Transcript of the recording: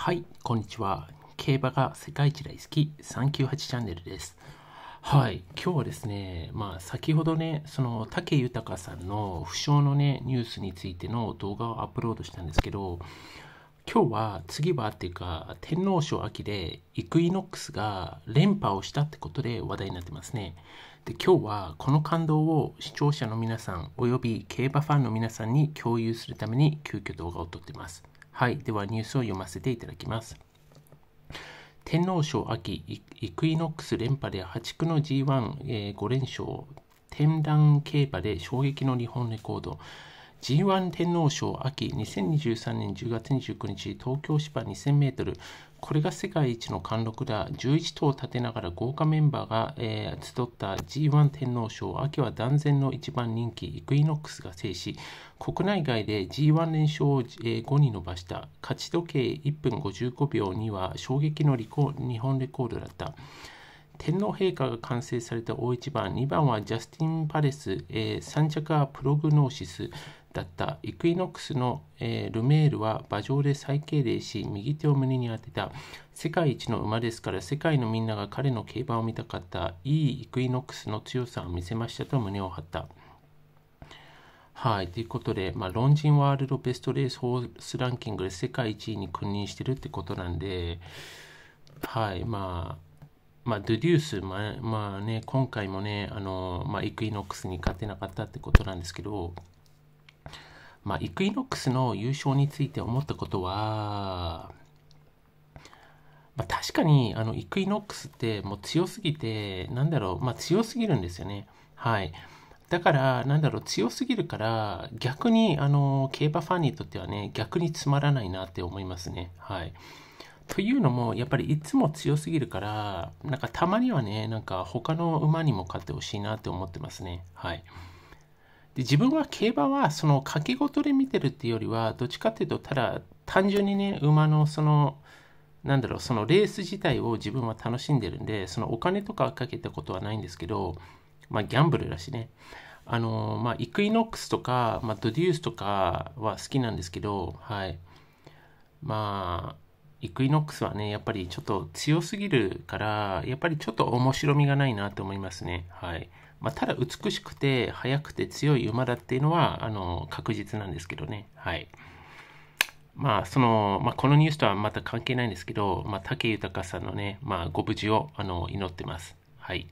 はい、こんにちは。競馬が世界一大好き398チャンネルです。はい、今日はですね、まあ先ほどね、その武豊さんの負傷のね、ニュースについての動画をアップロードしたんですけど、今日は次はっていうか、天皇賞秋でイクイノックスが連覇をしたってことで話題になってますね。で、今日はこの感動を視聴者の皆さん、および競馬ファンの皆さんに共有するために急遽動画を撮ってます。はい、ではニュースを読ませていただきます。天皇賞秋イクイノックス連覇で破竹の G1、えー、5連勝天覧競馬で衝撃の日本レコード G1 天皇賞秋2023年10月29日東京芝 2000m これが世界一の貫禄だ11頭を立てながら豪華メンバーが、えー、集った G1 天皇賞秋は断然の一番人気イクイノックスが制し国内外で G1 連勝を、えー、5に伸ばした勝ち時計1分55秒には衝撃の日本レコードだった天皇陛下が完成された大一番2番はジャスティン・パレス、えー、3着はプログノーシスだったイクイノックスの、えー、ルメールは馬上で再敬礼し右手を胸に当てた世界一の馬ですから世界のみんなが彼の競馬を見たかったいいイクイノックスの強さを見せましたと胸を張った。はい。ということで、まあ、論人ワールドベストレースホースランキングで世界1位に君臨してるってことなんで、はい。まあ、まあ、ドゥデュース、まあ、まあね、今回もね、あの、まあ、イクイノックスに勝てなかったってことなんですけど、まあ、イクイノックスの優勝について思ったことは、まあ、確かにあのイクイノックスってもう強すぎて、なんだろう、まあ、強すぎるんですよね。はい。だから、なんだろう、強すぎるから、逆に、あの、競馬ファンにとってはね、逆につまらないなって思いますね。はい。というのも、やっぱりいつも強すぎるから、なんかたまにはね、なんか他の馬にも勝ってほしいなって思ってますね。はい。で自分は競馬はその掛け事で見てるっていうよりはどっちかっていうとただ単純にね馬のそのなんだろうそのレース自体を自分は楽しんでるんでそのお金とかかけたことはないんですけどまあギャンブルだしねあのまあイクイノックスとか、まあ、ドデュースとかは好きなんですけどはいまあイクイノックスはね、やっぱりちょっと強すぎるから、やっぱりちょっと面白みがないなと思いますね。はい。まあ、ただ美しくて、速くて強い馬だっていうのは、あの、確実なんですけどね。はい。まあ、その、まあ、このニュースとはまた関係ないんですけど、まあ、武豊さんのね、まあ、ご無事を、あの、祈ってます。はい。